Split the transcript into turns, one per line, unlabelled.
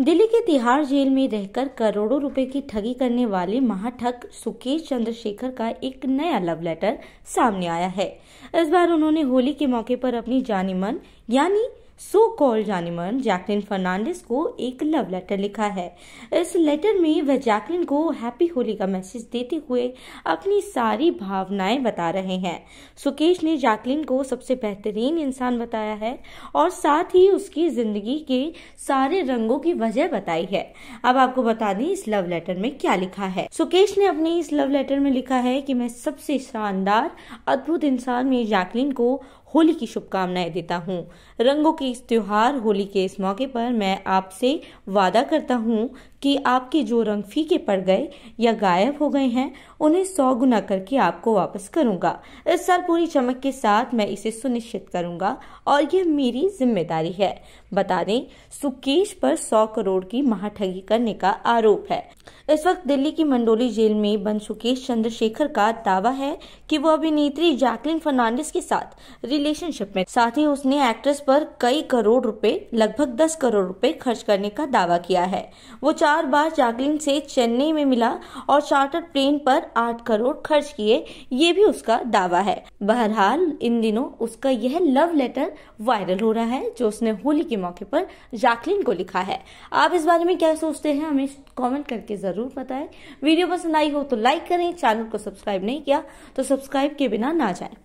दिल्ली के तिहाड़ जेल में रहकर करोड़ों रुपए की ठगी करने वाले महाठग सुकेश चंद्रशेखर का एक नया लव लेटर सामने आया है इस बार उन्होंने होली के मौके पर अपनी जानी मन यानी सो कॉल्ड जानिमन जैकलिन फर्नांडिस को एक लव लेटर लिखा है इस लेटर में वह जैकलिन को हैप्पी होली का मैसेज देते हुए अपनी सारी भावनाएं बता रहे हैं सुकेश ने जैकलिन को सबसे बेहतरीन इंसान बताया है और साथ ही उसकी जिंदगी के सारे रंगों की वजह बताई है अब आपको बता दें इस लव लेटर में क्या लिखा है सुकेश ने अपने इस लव लेटर में लिखा है की मैं सबसे शानदार अद्भुत इंसान में जैकलिन को होली की शुभकामनाएं देता हूँ रंगों की इस त्यौहार होली के इस मौके पर मैं आपसे वादा करता हूँ कि आपके जो रंग फीके पड़ गए या गायब हो गए हैं उन्हें सौ गुना करके आपको वापस करूंगा इस साल पूरी चमक के साथ मैं इसे सुनिश्चित करूंगा और यह मेरी जिम्मेदारी है बता दें सुकेश पर सौ करोड़ की महाठगी करने का आरोप है इस वक्त दिल्ली की मंडोली जेल में बंद सुकेश चंद्रशेखर का दावा है कि वो अभिनेत्री जैकलिन फर्नांडिस के साथ रिलेशनशिप में साथ ही उसने एक्ट्रेस पर कई करोड़ रुपए लगभग दस करोड़ रुपए खर्च करने का दावा किया है वो चार बार जैकलिन से चेन्नई में मिला और चार्टर प्लेन पर आठ करोड़ खर्च किए ये भी उसका दावा है बहरहाल इन दिनों उसका यह लव लेटर वायरल हो रहा है जो उसने होली के मौके पर जाकलिन को लिखा है आप इस बारे में क्या सोचते हैं हमें कमेंट करके जरूर बताएं वीडियो पसंद आई हो तो लाइक करें चैनल को सब्सक्राइब नहीं किया तो सब्सक्राइब के बिना ना जाए